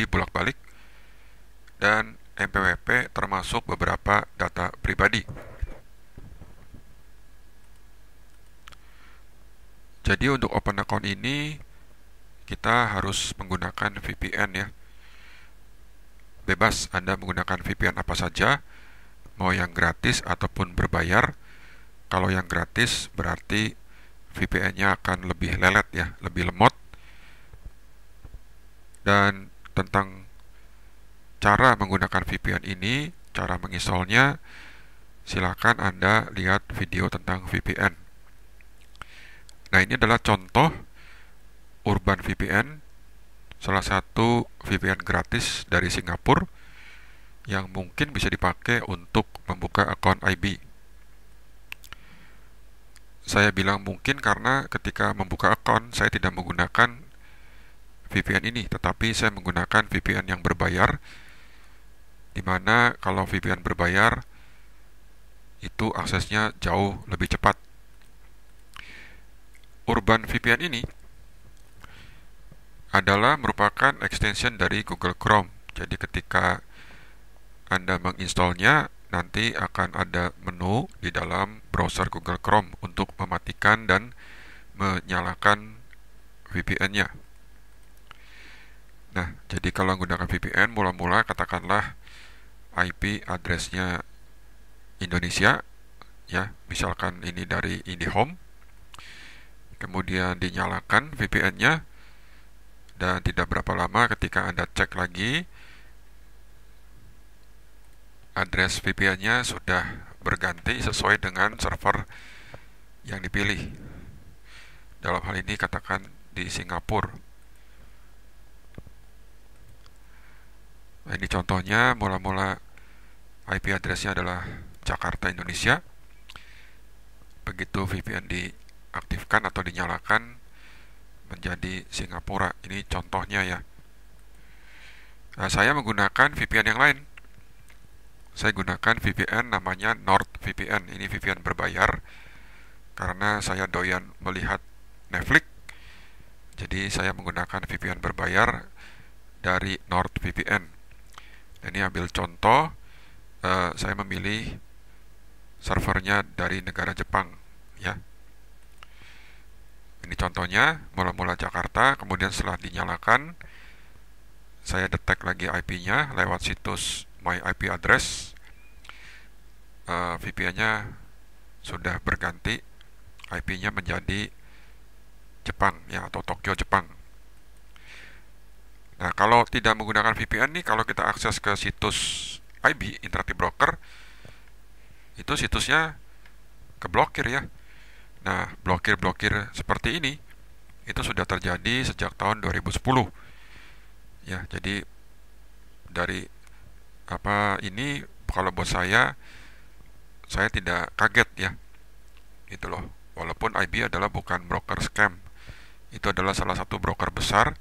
pribadi bolak-balik dan MPWP termasuk beberapa data pribadi. Jadi untuk open account ini kita harus menggunakan VPN ya. Bebas Anda menggunakan VPN apa saja, mau yang gratis ataupun berbayar. Kalau yang gratis berarti VPN-nya akan lebih lelet ya, lebih lemot. Dan tentang cara menggunakan VPN ini, cara menginstallnya, silakan Anda lihat video tentang VPN. Nah, ini adalah contoh Urban VPN, salah satu VPN gratis dari Singapura yang mungkin bisa dipakai untuk membuka akun IB. Saya bilang mungkin karena ketika membuka akun, saya tidak menggunakan VPN ini, tetapi saya menggunakan VPN yang berbayar, dimana kalau VPN berbayar itu aksesnya jauh lebih cepat. Urban VPN ini adalah merupakan extension dari Google Chrome. Jadi ketika Anda menginstalnya, nanti akan ada menu di dalam browser Google Chrome untuk mematikan dan menyalakan VPN-nya. Nah, jadi kalau menggunakan VPN, mula-mula katakanlah IP addressnya Indonesia, ya, misalkan ini dari IndiHome, kemudian dinyalakan VPN-nya, dan tidak berapa lama ketika Anda cek lagi, address VPN-nya sudah berganti sesuai dengan server yang dipilih. Dalam hal ini katakan di Singapura. Nah, ini contohnya mula-mula IP addressnya adalah Jakarta Indonesia. Begitu VPN diaktifkan atau dinyalakan menjadi Singapura. Ini contohnya ya. Nah, saya menggunakan VPN yang lain. Saya gunakan VPN namanya North VPN. Ini VPN berbayar karena saya doyan melihat Netflix. Jadi saya menggunakan VPN berbayar dari North VPN ini ambil contoh uh, saya memilih servernya dari negara Jepang ya ini contohnya mula-mula Jakarta kemudian setelah dinyalakan saya detek lagi IP-nya lewat situs my IP address uh, eh, VPN-nya sudah berganti IP-nya menjadi Jepang ya atau Tokyo Jepang Nah, kalau tidak menggunakan VPN nih, kalau kita akses ke situs IB, Interactive Broker, itu situsnya keblokir ya. Nah, blokir-blokir seperti ini itu sudah terjadi sejak tahun 2010. Ya, jadi dari apa ini kalau buat saya saya tidak kaget ya. Itu loh. Walaupun IB adalah bukan broker scam. Itu adalah salah satu broker besar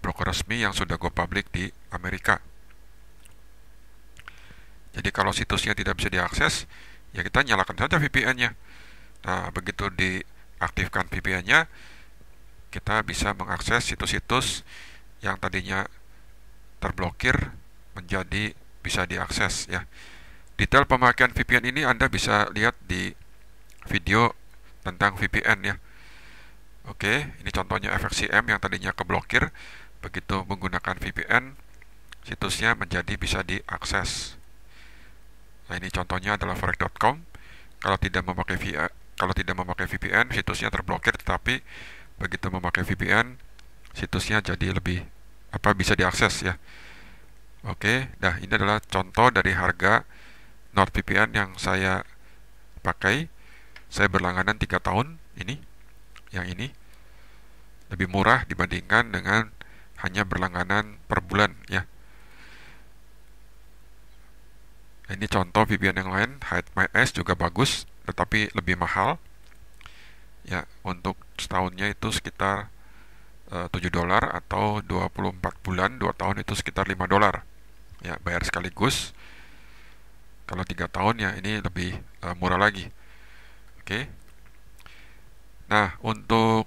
broker resmi yang sudah go public di Amerika. Jadi kalau situsnya tidak bisa diakses, ya kita nyalakan saja VPN-nya. Nah, begitu diaktifkan VPN-nya, kita bisa mengakses situs-situs yang tadinya terblokir menjadi bisa diakses ya. Detail pemakaian VPN ini Anda bisa lihat di video tentang VPN ya. Oke, ini contohnya FXCM yang tadinya keblokir begitu menggunakan VPN situsnya menjadi bisa diakses nah ini contohnya adalah forex.com kalau tidak memakai VPN kalau tidak memakai VPN situsnya terblokir tetapi begitu memakai VPN situsnya jadi lebih apa bisa diakses ya oke nah ini adalah contoh dari harga NordVPN yang saya pakai saya berlangganan tiga tahun ini yang ini lebih murah dibandingkan dengan hanya berlangganan per bulan ya nah, ini contoh VPN yang lain Hide My Eyes juga bagus tetapi lebih mahal ya untuk setahunnya itu sekitar eh, uh, 7 dolar atau 24 bulan 2 tahun itu sekitar 5 dolar ya bayar sekaligus kalau 3 tahun ya ini lebih uh, murah lagi oke okay. nah untuk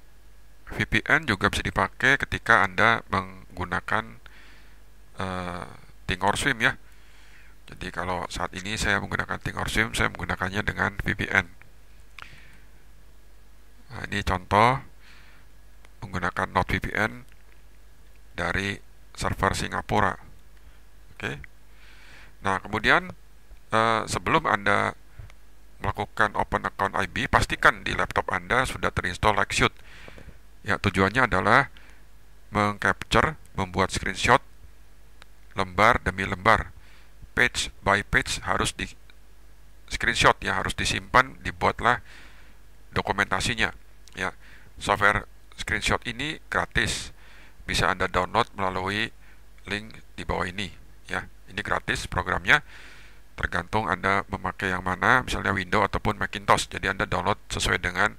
VPN juga bisa dipakai ketika Anda menggunakan uh, eh, Swim ya. Jadi kalau saat ini saya menggunakan Think Swim, saya menggunakannya dengan VPN. Nah, ini contoh menggunakan NordVPN dari server Singapura. Oke. Nah, kemudian uh, sebelum Anda melakukan open account IB, pastikan di laptop Anda sudah terinstall LiveShoot. Like Ya, tujuannya adalah mengcapture, membuat screenshot lembar demi lembar, page by page harus di screenshot ya, harus disimpan, dibuatlah dokumentasinya ya. Software screenshot ini gratis. Bisa Anda download melalui link di bawah ini ya. Ini gratis programnya tergantung Anda memakai yang mana, misalnya Windows ataupun Macintosh. Jadi Anda download sesuai dengan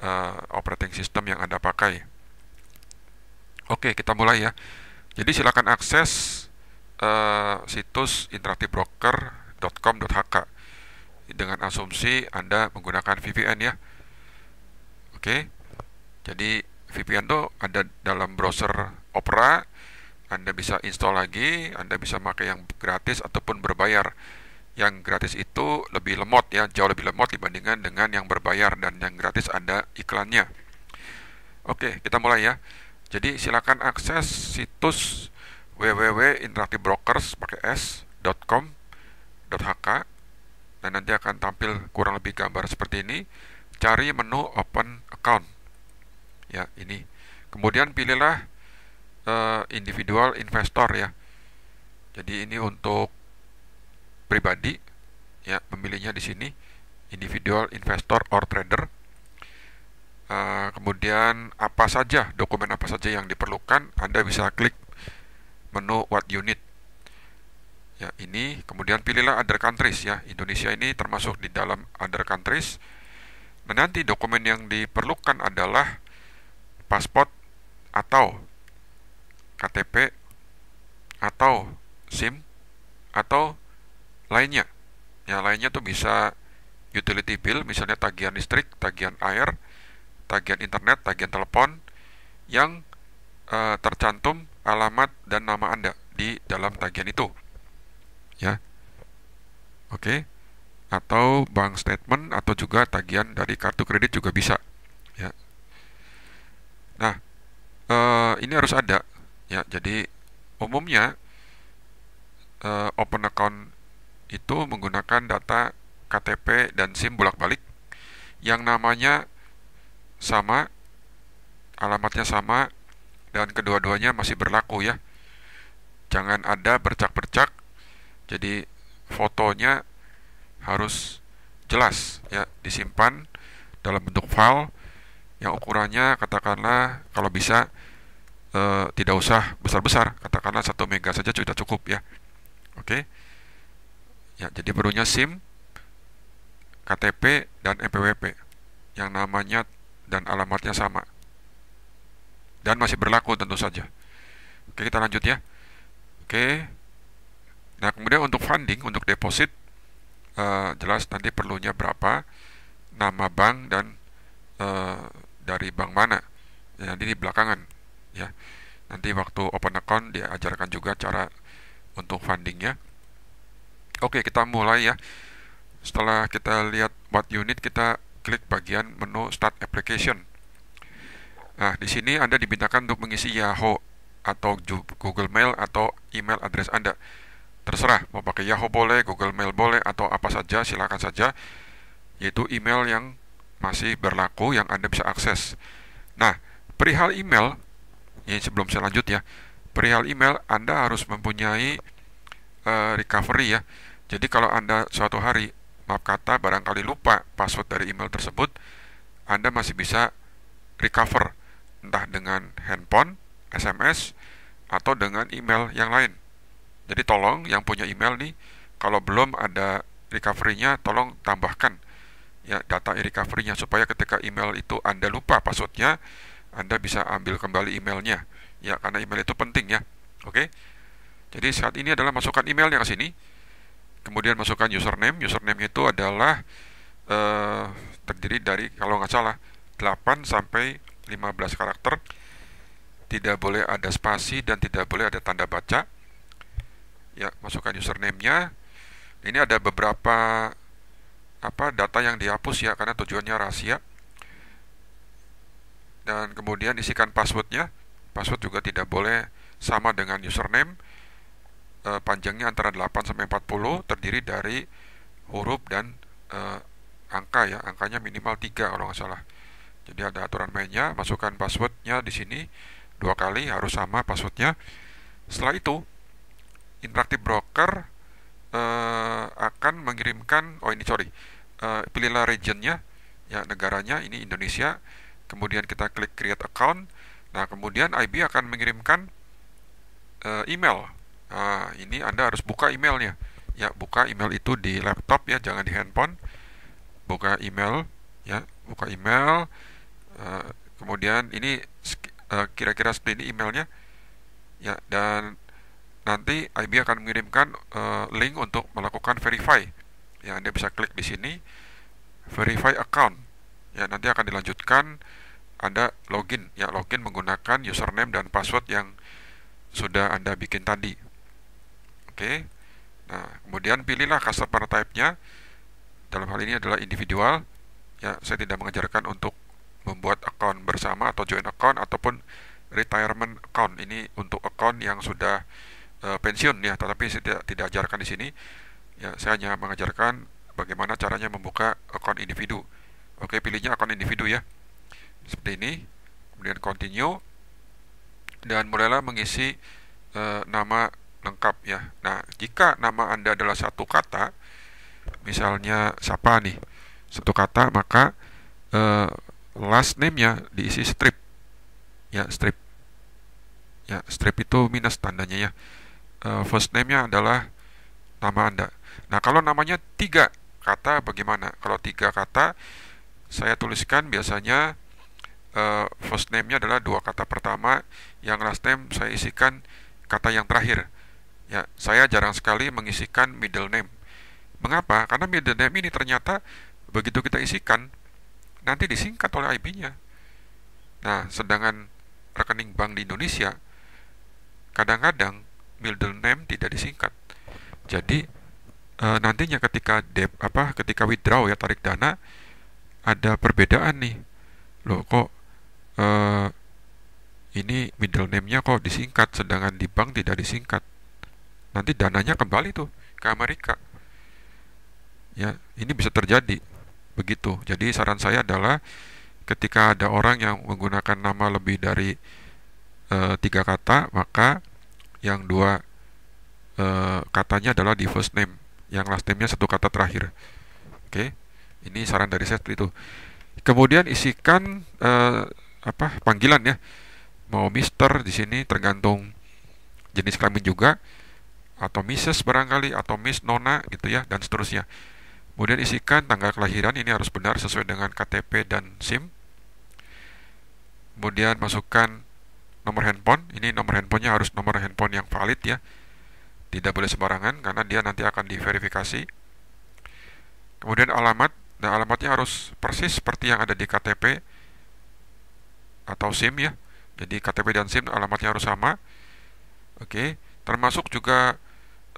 uh, operating system yang Anda pakai. Oke, kita mulai ya. Jadi silakan akses uh, situs interaktifbroker.com.hk dengan asumsi Anda menggunakan VPN ya. Oke. Jadi VPN itu ada dalam browser Opera, Anda bisa install lagi, Anda bisa pakai yang gratis ataupun berbayar. Yang gratis itu lebih lemot ya, jauh lebih lemot dibandingkan dengan yang berbayar dan yang gratis ada iklannya. Oke, kita mulai ya. Jadi silakan akses situs www.interactivebrokers pakai s.com.hk dan nanti akan tampil kurang lebih gambar seperti ini. Cari menu open account. Ya, ini. Kemudian pilihlah uh, individual investor ya. Jadi ini untuk pribadi ya, memilihnya di sini individual investor or trader. Eh, kemudian apa saja dokumen apa saja yang diperlukan Anda bisa klik menu what you need ya ini kemudian pilihlah other countries ya Indonesia ini termasuk di dalam other countries dan nah, nanti dokumen yang diperlukan adalah pasport atau KTP atau SIM atau lainnya ya lainnya tuh bisa utility bill misalnya tagihan listrik tagihan air tagihan internet, tagihan telepon yang e, tercantum alamat dan nama Anda di dalam tagihan itu. Ya. Oke. Okay. Atau bank statement atau juga tagihan dari kartu kredit juga bisa. Ya. Nah, e, ini harus ada ya. Jadi umumnya e, open account itu menggunakan data KTP dan SIM bolak-balik yang namanya sama, alamatnya sama, dan kedua-duanya masih berlaku ya. Jangan ada bercak-bercak, jadi fotonya harus jelas ya, disimpan dalam bentuk file yang ukurannya katakanlah kalau bisa e, tidak usah besar-besar, katakanlah satu mega saja sudah cukup ya. Oke. Ya, jadi perlunya SIM, KTP dan NPWP yang namanya dan alamatnya sama. Dan masih berlaku tentu saja. Oke, kita lanjut ya. Oke. Nah, kemudian untuk funding, untuk deposit, uh, jelas nanti perlunya berapa, nama bank, dan uh, dari bank mana. Ya, nanti di belakangan. ya Nanti waktu open account, diajarkan juga cara untuk fundingnya. Oke, kita mulai ya. Setelah kita lihat what unit, kita klik bagian menu Start Application. Nah, di sini Anda dimintakan untuk mengisi Yahoo atau Google Mail atau email address Anda. Terserah, mau pakai Yahoo boleh, Google Mail boleh, atau apa saja, silakan saja, yaitu email yang masih berlaku yang Anda bisa akses. Nah, perihal email, ini sebelum saya lanjut ya, perihal email Anda harus mempunyai uh, recovery ya. Jadi kalau Anda suatu hari maaf kata barangkali lupa password dari email tersebut, Anda masih bisa recover entah dengan handphone, SMS, atau dengan email yang lain. Jadi tolong yang punya email nih, kalau belum ada recovery-nya, tolong tambahkan ya data recovery-nya supaya ketika email itu Anda lupa passwordnya, Anda bisa ambil kembali emailnya. Ya, karena email itu penting ya. Oke. Jadi saat ini adalah masukkan emailnya ke sini kemudian masukkan username username itu adalah uh, terdiri dari kalau nggak salah 8 sampai 15 karakter tidak boleh ada spasi dan tidak boleh ada tanda baca ya masukkan username-nya ini ada beberapa apa data yang dihapus ya karena tujuannya rahasia dan kemudian isikan passwordnya password juga tidak boleh sama dengan username e, panjangnya antara 8 sampai 40 terdiri dari huruf dan e, angka ya angkanya minimal 3 kalau nggak salah jadi ada aturan mainnya masukkan passwordnya di sini dua kali harus sama passwordnya setelah itu interaktif broker e, akan mengirimkan oh ini sorry e, pilihlah regionnya ya negaranya ini Indonesia kemudian kita klik create account nah kemudian IB akan mengirimkan email Nah, ini Anda harus buka emailnya. Ya, buka email itu di laptop ya, jangan di handphone. Buka email ya, buka email. Uh, kemudian ini eh, kira-kira uh, seperti ini emailnya. Ya, dan nanti IB akan mengirimkan uh, link untuk melakukan verify. Ya, Anda bisa klik di sini verify account. Ya, nanti akan dilanjutkan Anda login. Ya, login menggunakan username dan password yang sudah Anda bikin tadi oke okay. nah kemudian pilihlah customer type-nya dalam hal ini adalah individual ya saya tidak mengajarkan untuk membuat account bersama atau join account ataupun retirement account ini untuk account yang sudah uh, pensiun ya tetapi saya tidak, tidak ajarkan di sini ya saya hanya mengajarkan bagaimana caranya membuka account individu oke pilihnya account individu ya seperti ini kemudian continue dan mulailah mengisi uh, nama lengkap ya. Nah, jika nama Anda adalah satu kata, misalnya siapa nih? Satu kata, maka eh, last name-nya diisi strip. Ya, strip. Ya, strip itu minus tandanya ya. Eh, first name-nya adalah nama Anda. Nah, kalau namanya tiga kata bagaimana? Kalau tiga kata, saya tuliskan biasanya uh, first name-nya adalah dua kata pertama, yang last name saya isikan kata yang terakhir. Ya, saya jarang sekali mengisikan middle name. Mengapa? Karena middle name ini ternyata begitu kita isikan nanti disingkat oleh IP-nya. Nah, sedangkan rekening bank di Indonesia kadang-kadang middle name tidak disingkat. Jadi e, nantinya ketika deb apa ketika withdraw ya tarik dana ada perbedaan nih. Loh kok e, ini middle name-nya kok disingkat sedangkan di bank tidak disingkat nanti dananya kembali tuh ke Amerika ya ini bisa terjadi begitu jadi saran saya adalah ketika ada orang yang menggunakan nama lebih dari e, tiga kata maka yang dua e, katanya adalah di first name yang last name-nya satu kata terakhir oke ini saran dari saya itu kemudian isikan e, apa panggilan ya mau Mister di sini tergantung jenis kelamin juga atau Mrs barangkali atau Miss Nona gitu ya dan seterusnya. Kemudian isikan tanggal kelahiran ini harus benar sesuai dengan KTP dan SIM. Kemudian masukkan nomor handphone. Ini nomor handphonenya harus nomor handphone yang valid ya. Tidak boleh sembarangan karena dia nanti akan diverifikasi. Kemudian alamat dan alamatnya harus persis seperti yang ada di KTP atau SIM ya. Jadi KTP dan SIM alamatnya harus sama. Oke, termasuk juga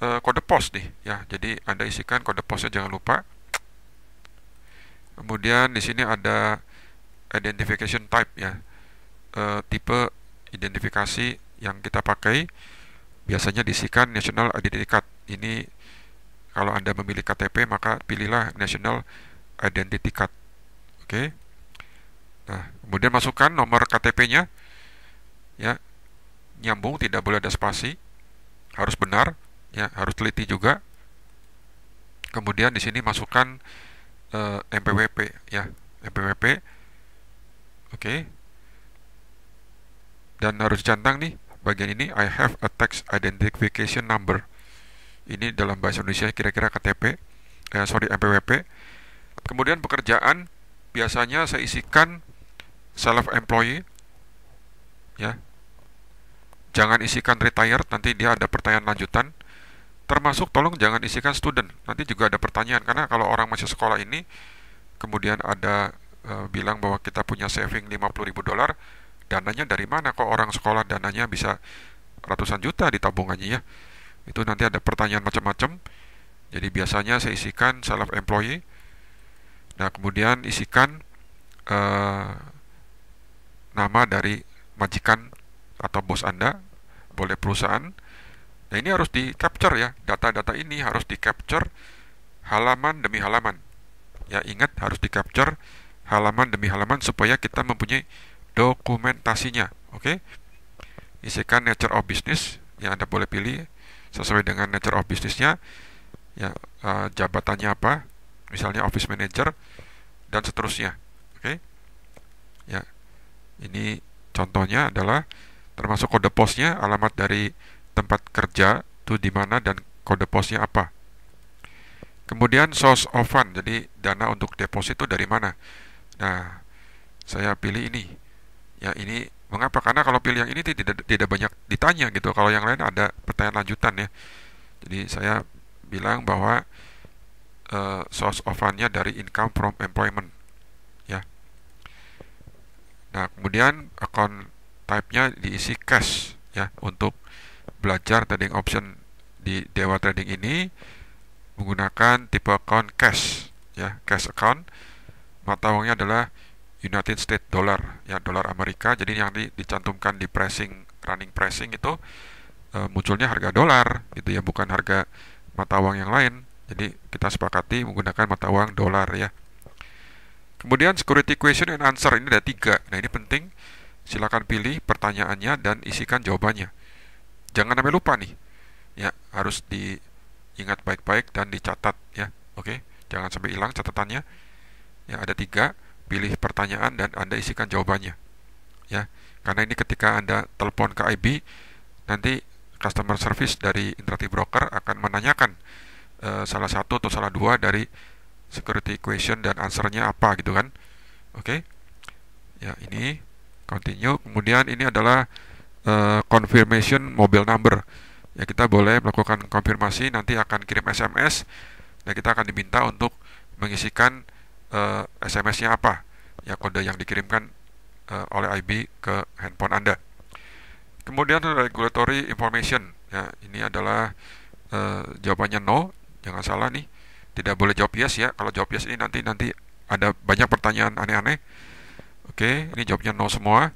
uh, kode pos nih ya jadi anda isikan kode posnya jangan lupa kemudian di sini ada identification type ya uh, tipe identifikasi yang kita pakai biasanya diisikan national identity card ini kalau anda memilih KTP maka pilihlah national identity card oke okay. nah kemudian masukkan nomor KTP-nya ya nyambung tidak boleh ada spasi harus benar ya harus teliti juga kemudian di sini masukkan uh, eh, MPWP ya MPWP oke okay. dan harus centang nih bagian ini I have a tax identification number ini dalam bahasa Indonesia kira-kira KTP eh, sorry MPWP kemudian pekerjaan biasanya saya isikan self employee ya jangan isikan retired nanti dia ada pertanyaan lanjutan termasuk tolong jangan isikan student nanti juga ada pertanyaan karena kalau orang masih sekolah ini kemudian ada e, bilang bahwa kita punya saving 50 ribu dolar dananya dari mana kok orang sekolah dananya bisa ratusan juta di tabungannya ya itu nanti ada pertanyaan macam-macam jadi biasanya saya isikan self employee nah kemudian isikan e, nama dari majikan atau bos anda boleh perusahaan Nah ini harus di capture ya, data-data ini harus di capture halaman demi halaman. Ya ingat harus di capture halaman demi halaman supaya kita mempunyai dokumentasinya. Oke, okay? isikan nature of business yang anda boleh pilih sesuai dengan nature of businessnya. Ya eh, jabatannya apa, misalnya office manager dan seterusnya. Oke, okay? ya ini contohnya adalah termasuk kode posnya, alamat dari tempat kerja itu di mana dan kode posnya apa. Kemudian source of fund, jadi dana untuk deposit itu dari mana. Nah, saya pilih ini. Ya ini mengapa? Karena kalau pilih yang ini tidak tidak banyak ditanya gitu. Kalau yang lain ada pertanyaan lanjutan ya. Jadi saya bilang bahwa uh, source of fund-nya dari income from employment ya. Nah kemudian account type-nya diisi cash ya untuk belajar trading option di Dewa Trading ini menggunakan tipe account cash ya cash account mata uangnya adalah United States Dollar ya dolar Amerika jadi yang di, dicantumkan di pressing running pressing itu e, munculnya harga dolar gitu ya bukan harga mata uang yang lain jadi kita sepakati menggunakan mata uang dolar ya kemudian security question and answer ini ada tiga nah ini penting silakan pilih pertanyaannya dan isikan jawabannya jangan sampai lupa nih ya harus diingat baik-baik dan dicatat ya oke jangan sampai hilang catatannya ya ada tiga pilih pertanyaan dan anda isikan jawabannya ya karena ini ketika anda telepon ke IB nanti customer service dari Interactive Broker akan menanyakan e, salah satu atau salah dua dari security question dan answernya apa gitu kan oke ya ini continue kemudian ini adalah Eh, confirmation mobile number ya kita boleh melakukan konfirmasi nanti akan kirim SMS dan kita akan diminta untuk mengisikan uh, eh, SMS-nya apa ya kode yang dikirimkan uh, oleh IB ke handphone Anda kemudian regulatory information ya ini adalah uh, jawabannya no jangan salah nih tidak boleh jawab yes ya kalau jawab yes ini nanti nanti ada banyak pertanyaan aneh-aneh oke ini jawabnya no semua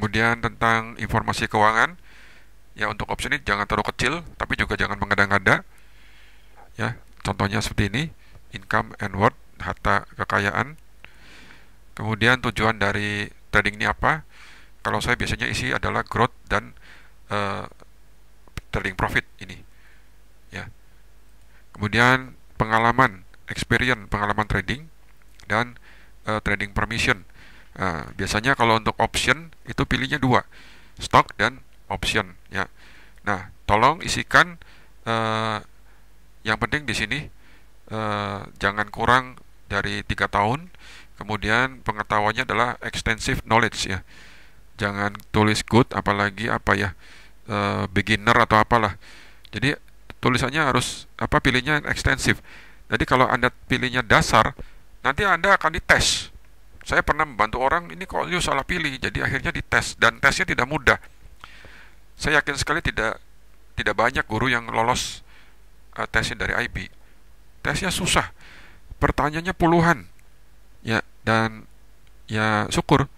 kemudian tentang informasi keuangan ya untuk opsi ini jangan terlalu kecil tapi juga jangan mengada-ngada ya contohnya seperti ini income and worth harta kekayaan kemudian tujuan dari trading ini apa kalau saya biasanya isi adalah growth dan uh, trading profit ini ya kemudian pengalaman experience pengalaman trading dan uh, trading permission Nah, biasanya kalau untuk option itu pilihnya dua, stock dan option ya. Nah, tolong isikan eh, yang penting di sini eh, jangan kurang dari tiga tahun. Kemudian pengetahuannya adalah extensive knowledge ya. Jangan tulis good apalagi apa ya eh, beginner atau apalah. Jadi tulisannya harus apa pilihnya extensive. Jadi kalau Anda pilihnya dasar, nanti Anda akan dites saya pernah membantu orang ini kok you salah pilih, jadi akhirnya dites dan tesnya tidak mudah. Saya yakin sekali tidak tidak banyak guru yang lolos uh, tesnya dari IB. Tesnya susah, pertanyaannya puluhan, ya dan ya syukur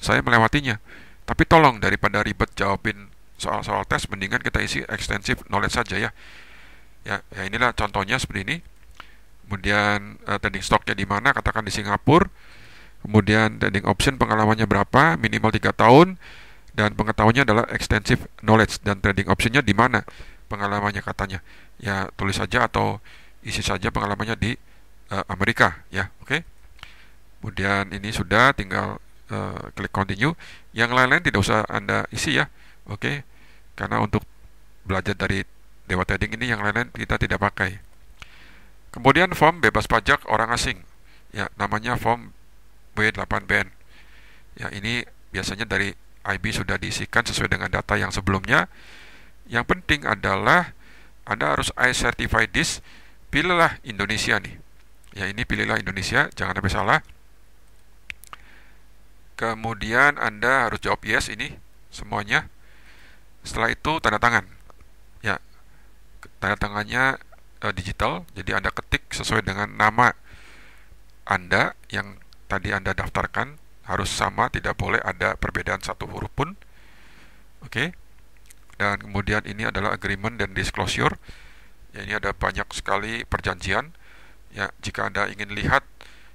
saya melewatinya. Tapi tolong daripada ribet jawabin soal-soal tes, mendingan kita isi ekstensif knowledge saja ya. Ya, ya inilah contohnya seperti ini kemudian uh, trading stocknya di mana katakan di Singapura kemudian trading option pengalamannya berapa minimal tiga tahun dan pengetahuannya adalah extensive knowledge dan trading optionnya di mana pengalamannya katanya ya tulis saja atau isi saja pengalamannya di uh, Amerika ya oke okay? kemudian ini sudah tinggal uh, klik continue yang lain-lain tidak usah anda isi ya oke okay? karena untuk belajar dari dewa trading ini yang lain-lain kita tidak pakai kemudian form bebas pajak orang asing ya namanya form B8BN. Ya, ini biasanya dari IB sudah diisikan sesuai dengan data yang sebelumnya. Yang penting adalah Anda harus I certify this, pilihlah Indonesia nih. Ya, ini pilihlah Indonesia, jangan sampai salah. Kemudian Anda harus jawab yes ini semuanya. Setelah itu tanda tangan. Ya. Tanda tangannya eh, digital, jadi Anda ketik sesuai dengan nama Anda yang tadi Anda daftarkan harus sama, tidak boleh ada perbedaan satu huruf pun. Oke. Okay? Dan kemudian ini adalah agreement dan disclosure. Ya, ini ada banyak sekali perjanjian. Ya, jika Anda ingin lihat,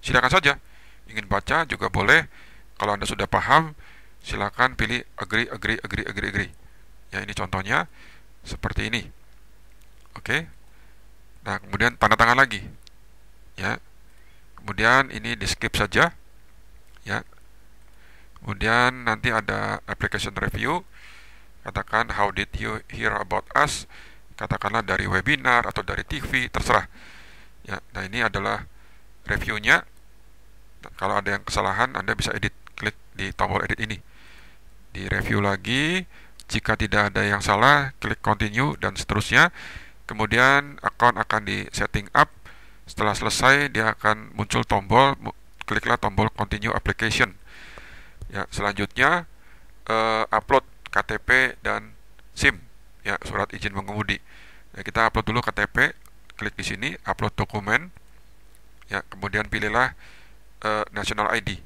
silakan saja. Ingin baca juga boleh. Kalau Anda sudah paham, silakan pilih agree, agree, agree, agree, agree. Ya, ini contohnya seperti ini. Oke. Okay? Nah, kemudian tanda tangan lagi. Ya, kemudian ini di skip saja ya kemudian nanti ada application review katakan how did you hear about us katakanlah dari webinar atau dari TV terserah ya nah ini adalah reviewnya nah, kalau ada yang kesalahan Anda bisa edit klik di tombol edit ini di review lagi jika tidak ada yang salah klik continue dan seterusnya kemudian account akan di setting up setelah selesai, dia akan muncul tombol, kliklah tombol Continue Application. Ya, selanjutnya uh, upload KTP dan SIM, ya surat izin mengemudi. Ya, kita upload dulu KTP, klik di sini upload dokumen, ya kemudian pilihlah uh, National ID.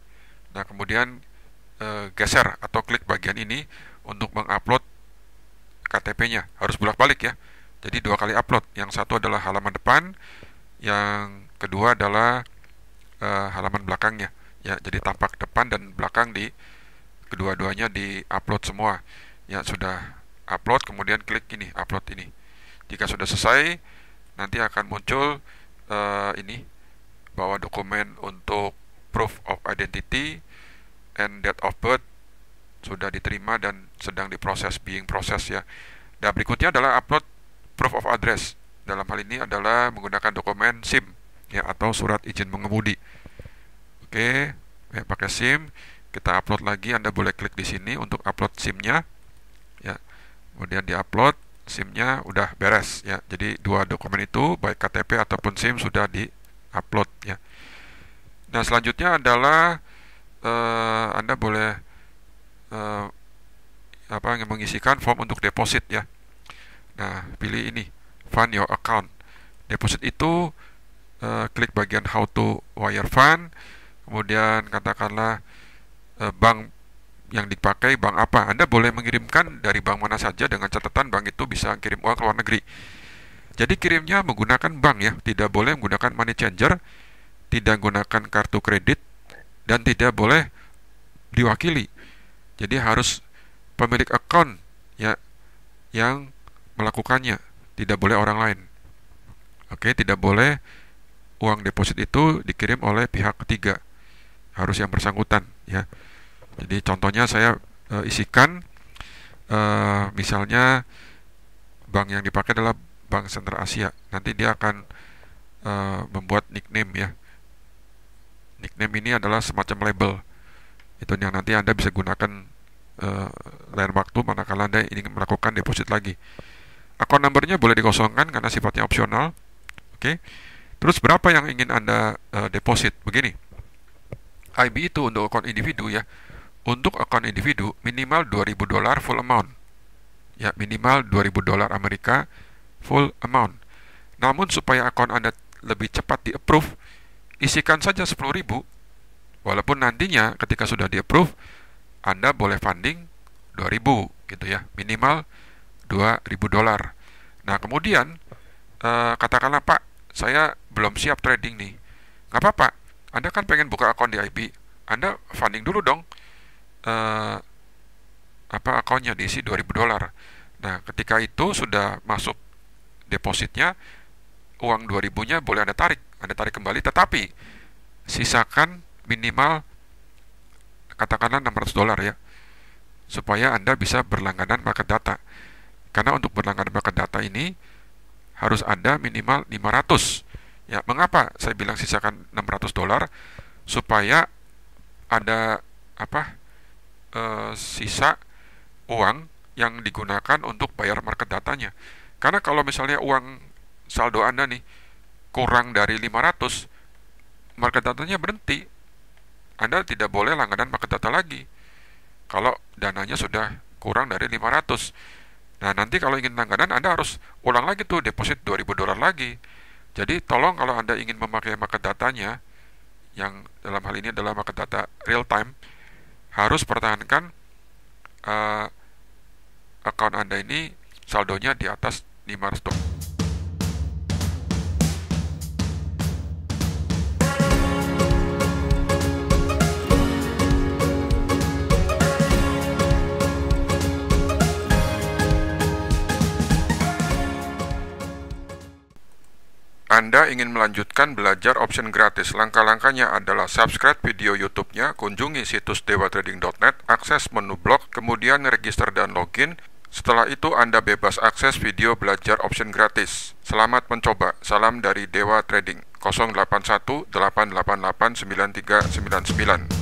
Nah, kemudian uh, geser atau klik bagian ini untuk mengupload KTP-nya. Harus bolak-balik ya. Jadi dua kali upload. Yang satu adalah halaman depan, yang kedua adalah e, halaman belakangnya ya jadi tampak depan dan belakang di kedua-duanya di upload semua ya sudah upload kemudian klik ini upload ini jika sudah selesai nanti akan muncul e, ini bahwa dokumen untuk proof of identity and date of birth sudah diterima dan sedang diproses being proses ya. Dan berikutnya adalah upload proof of address dalam hal ini adalah menggunakan dokumen SIM ya atau surat izin mengemudi. Oke, ya, pakai SIM kita upload lagi. Anda boleh klik di sini untuk upload SIM-nya. Ya, kemudian diupload SIM-nya udah beres ya. Jadi dua dokumen itu baik KTP ataupun SIM sudah diupload ya. Nah selanjutnya adalah eh, Anda boleh eh, apa mengisikan form untuk deposit ya. Nah pilih ini fund your account deposit itu uh, klik bagian how to wire fund kemudian katakanlah uh, bank yang dipakai bank apa Anda boleh mengirimkan dari bank mana saja dengan catatan bank itu bisa kirim uang ke luar negeri jadi kirimnya menggunakan bank ya tidak boleh menggunakan money changer tidak menggunakan kartu kredit dan tidak boleh diwakili jadi harus pemilik account ya yang melakukannya tidak boleh orang lain. Oke, tidak boleh uang deposit itu dikirim oleh pihak ketiga. Harus yang bersangkutan, ya. Jadi contohnya saya e, isikan e, misalnya bank yang dipakai adalah bank Sentral Asia. Nanti dia akan e, membuat nickname ya. Nickname ini adalah semacam label. Itu yang nanti Anda bisa gunakan e, lain waktu manakala Anda ingin melakukan deposit lagi. Account numbernya boleh dikosongkan karena sifatnya opsional. Oke. Okay. Terus berapa yang ingin Anda uh, deposit? Begini. IB itu untuk account individu ya. Untuk account individu minimal 2000 dolar full amount. Ya, minimal 2000 dolar Amerika full amount. Namun supaya akun Anda lebih cepat di-approve, isikan saja 10.000 walaupun nantinya ketika sudah di-approve Anda boleh funding 2000 gitu ya, minimal 2000 dolar. Nah, kemudian uh, katakanlah Pak, saya belum siap trading nih. Nggak apa-apa, Anda kan pengen buka akun di IB, Anda funding dulu dong uh, apa akunnya diisi 2000 dolar. Nah, ketika itu sudah masuk depositnya, uang 2000-nya boleh Anda tarik, Anda tarik kembali, tetapi sisakan minimal katakanlah 600 dolar ya, supaya Anda bisa berlangganan market data. Karena untuk berlangganan paket data ini harus ada minimal 500. Ya, mengapa saya bilang sisakan 600 dolar supaya ada apa? E, sisa uang yang digunakan untuk bayar market datanya. Karena kalau misalnya uang saldo Anda nih kurang dari 500, market datanya berhenti. Anda tidak boleh langganan market data lagi. Kalau dananya sudah kurang dari 500. Nah, nanti kalau ingin langganan Anda harus ulang lagi tuh deposit 2000 dolar lagi. Jadi tolong kalau Anda ingin memakai market datanya yang dalam hal ini adalah market data real time harus pertahankan uh, account Anda ini saldonya di atas 500 dolar. Anda ingin melanjutkan belajar option gratis, langkah-langkahnya adalah subscribe video YouTube-nya, kunjungi situs dewatrading.net, akses menu blog, kemudian register dan login. Setelah itu Anda bebas akses video belajar option gratis. Selamat mencoba. Salam dari Dewa Trading 081 888 9399.